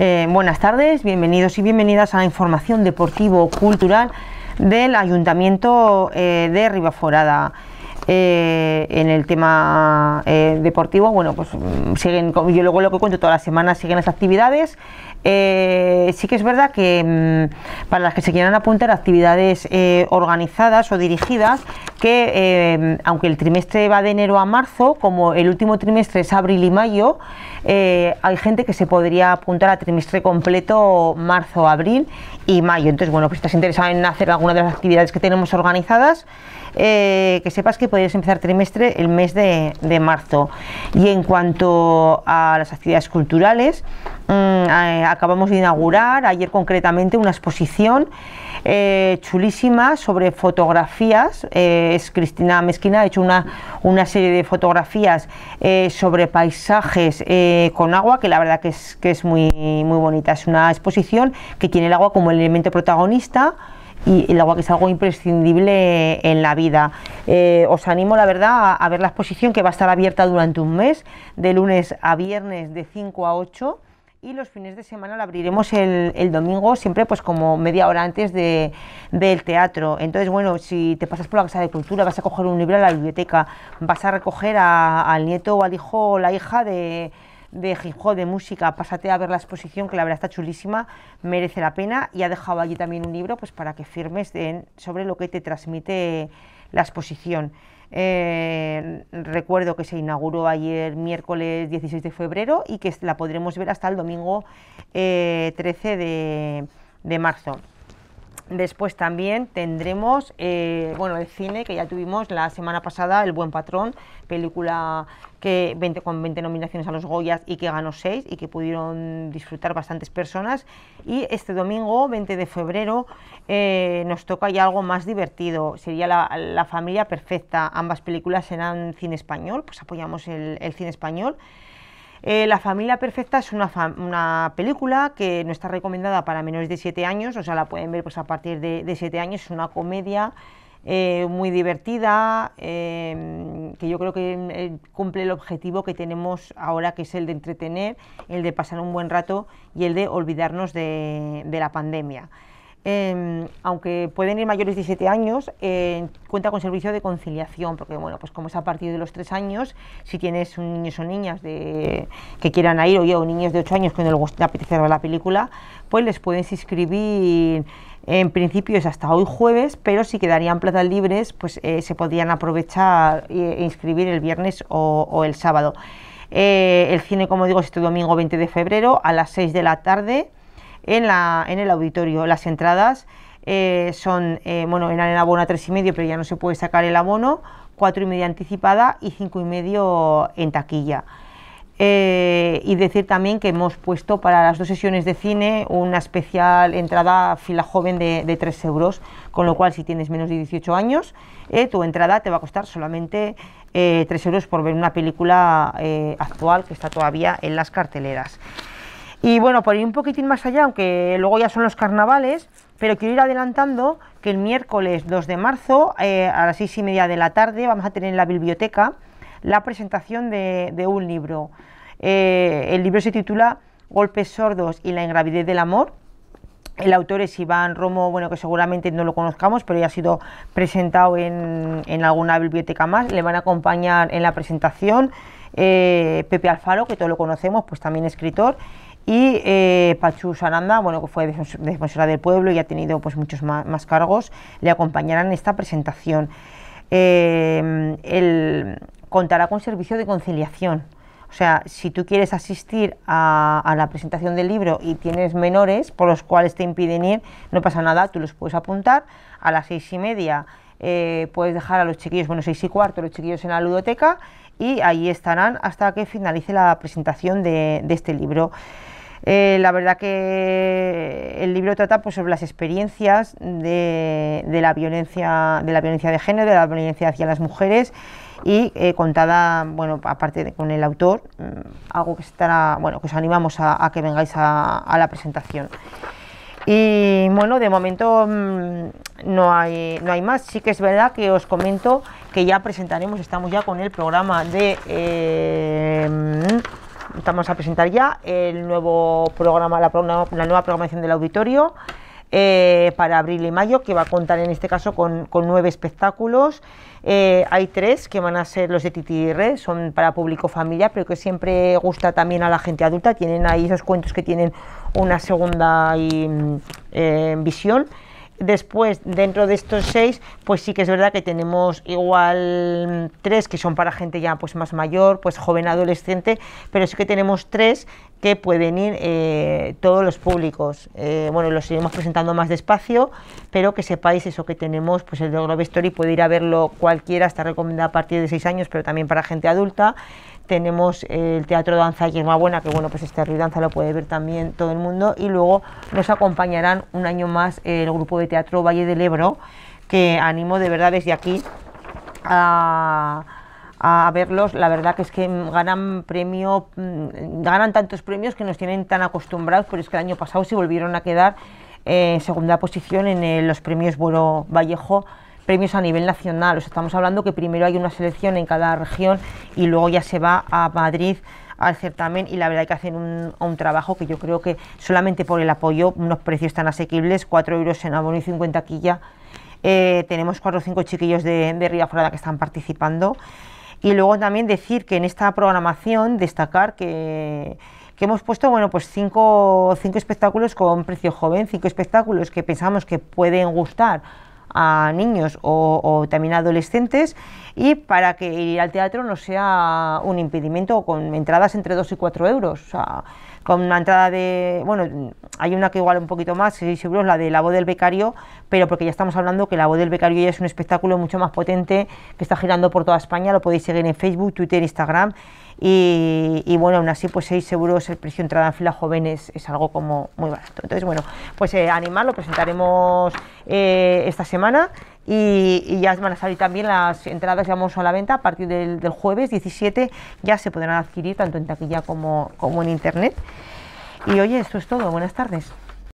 Eh, buenas tardes, bienvenidos y bienvenidas a la información deportivo-cultural del Ayuntamiento eh, de Ribaforada. Eh, en el tema eh, deportivo, bueno, pues mm, siguen, yo luego lo que cuento, todas las semanas siguen las actividades. Eh, sí que es verdad que mm, para las que se quieran apuntar actividades organizadas o dirigidas, que aunque el trimestre va de enero a marzo, como el último trimestre es abril y mayo, hay gente que se podría apuntar a trimestre completo marzo, abril y mayo. Entonces, bueno, pues si estás interesado en hacer alguna de las actividades que tenemos organizadas, que sepas que podrías empezar trimestre el mes de, marzo. Y en cuanto a las actividades culturales, mm, eh, acabamos de inaugurar ayer concretamente una exposición eh, chulísima sobre fotografías. Eh, es Cristina Mezquina, ha hecho una, serie de fotografías sobre paisajes con agua, que la verdad que es, que es muy, muy bonita. Es una exposición que tiene el agua como el elemento protagonista y el agua que es algo imprescindible en la vida. Eh, os animo, la verdad, a, ver la exposición que va a estar abierta durante un mes, de lunes a viernes de 5 a 8 y los fines de semana la abriremos el, domingo, siempre pues como media hora antes de, del teatro. Entonces, bueno, si te pasas por la Casa de Cultura, vas a coger un libro a la biblioteca, vas a recoger al nieto o al hijo o la hija de de Gijón de música, pásate a ver la exposición, que la verdad está chulísima, merece la pena. Y ha dejado allí también un libro pues, para que firmes sobre lo que te transmite la exposición. Eh, recuerdo que se inauguró ayer miércoles 16 de febrero y que la podremos ver hasta el domingo 13 eh, de marzo. Después también tendremos, eh, bueno, el cine, que ya tuvimos la semana pasada, El Buen Patrón, película que 20, con 20 nominaciones a los Goyas y que ganó 6 y que pudieron disfrutar bastantes personas. Y este domingo, 20 de febrero, eh, nos toca ya algo más divertido, sería la, familia perfecta. Ambas películas serán cine español, pues apoyamos el, el cine español. Eh, la familia perfecta es una, una, película que no está recomendada para menores de 7 años, o sea, la pueden ver pues, a partir de, siete 7 años, es una comedia. Eh, muy divertida, em, que yo creo que em, eh, cumple el objetivo que tenemos ahora, que es el de entretener, el de pasar un buen rato y el de olvidarnos de la pandemia. Em, aunque pueden ir mayores de 17 años, eh, cuenta con servicio de conciliación, porque bueno, pues como es a partir de los 3 años, si tienes niños o niñas de, que quieran ir, o niños de 8 años que no les apetece ver la película, pues les puedes inscribir, en principio es hasta hoy jueves, pero si quedarían plazas libres, pues eh, se podrían aprovechar e, inscribir el viernes o, o el sábado. Eh, el cine, como digo, es este domingo 20 de febrero a las 6 de la tarde en, el auditorio. Las entradas eh, son, eh, bueno, en abono a tres y medio, pero ya no se puede sacar el abono, cuatro y media anticipada y cinco y medio en taquilla. Eh, y decir también que hemos puesto para las dos sesiones de cine una especial entrada fila joven de, de 3 euros, con lo cual si tienes menos de 18 años, tu entrada te va a costar solamente eh, 3 euros por ver una película actual que está todavía en las carteleras. Y bueno, por ir un poquitín más allá, aunque luego ya son los carnavales, pero quiero ir adelantando que el miércoles 2 de marzo, eh, a las seis y media de la tarde, vamos a tener en la biblioteca la presentación de, un libro. Eh, el libro se titula Golpes sordos y la ingravidez del amor. El autor es Iván Romo, bueno, que seguramente no lo conozcamos, pero ya ha sido presentado en, alguna biblioteca más. Le van a acompañar en la presentación eh, Pepe Alfaro, que todos lo conocemos, pues también escritor y eh, Pachu Saranda, bueno, que fue defensora del pueblo y ha tenido pues, muchos más, cargos, le acompañarán en esta presentación. Em, contará con servicio de conciliación. O sea, si tú quieres asistir a, la presentación del libro y tienes menores por los cuales te impiden ir, no pasa nada, tú los puedes apuntar a las seis y media. Eh, puedes dejar a los chiquillos, bueno, seis y cuarto, los chiquillos en la ludoteca y ahí estarán hasta que finalice la presentación de este libro. Eh, la verdad que el libro trata pues, sobre las experiencias de, la violencia, de la violencia de género, de la violencia hacia las mujeres y eh, contada, bueno, aparte con el autor, mm, algo que estará, bueno, que os animamos a, que vengáis a, la presentación. Y bueno, de momento mm, no, hay, no hay más. Sí que es verdad que os comento que ya presentaremos, estamos ya con el programa de... Eh, estamos a presentar ya el nuevo programa, la, nueva programación del auditorio eh, para abril y mayo, que va a contar en este caso con, nueve espectáculos. Eh, hay tres que van a ser los de TTR, son para público familiar, pero que siempre gusta también a la gente adulta. Tienen ahí esos cuentos que tienen una segunda mm, eh, visión. Después, dentro de estos seis, pues sí que es verdad que tenemos igual mm, tres que son para gente ya pues más mayor, pues joven adolescente, pero sí que tenemos tres que pueden ir eh, todos los públicos. Eh, bueno, los iremos presentando más despacio, pero que sepáis eso que tenemos, pues el de Globe Story puede ir a verlo cualquiera, está recomendado a partir de seis años, pero también para gente adulta tenemos el Teatro Danza Buena, que bueno, pues este Río Danza lo puede ver también todo el mundo, y luego nos acompañarán un año más el grupo de teatro Valle del Ebro, que animo de verdad desde aquí a verlos, la verdad que es que ganan premio, mm, ganan tantos premios que nos tienen tan acostumbrados, pero es que el año pasado se volvieron a quedar eh, en segunda posición en eh, los premios Boro Vallejo premios a nivel nacional. O sea, estamos hablando que primero hay una selección en cada región y luego ya se va a Madrid al certamen y la verdad que hacen un, trabajo que yo creo que solamente por el apoyo, unos precios tan asequibles, 4 euros en abono y 50 quilla. Eh, tenemos 4 o 5 chiquillos de, de Riaforada que están participando. Y luego también decir que en esta programación destacar que hemos puesto bueno pues espectáculos con precio joven, cinco espectáculos que pensamos que pueden gustar a niños o, también a adolescentes y para que ir al teatro no sea un impedimento con entradas entre 2 y 4 euros. con una entrada de, bueno, hay una que igual un poquito más, 6 euros, la de La voz del becario, pero porque ya estamos hablando que La voz del becario ya es un espectáculo mucho más potente que está girando por toda España, lo podéis seguir en Facebook, Twitter, Instagram. Y, bueno, aún así pues 6 euros el precio de entrada en fila jóvenes es algo como muy barato. Entonces bueno, pues eh, animar, lo presentaremos eh, esta semana y, ya van a salir también las entradas, digamos, a la venta a partir del, jueves 17, ya se podrán adquirir tanto en taquilla como, como en internet. Y oye, esto es todo, buenas tardes.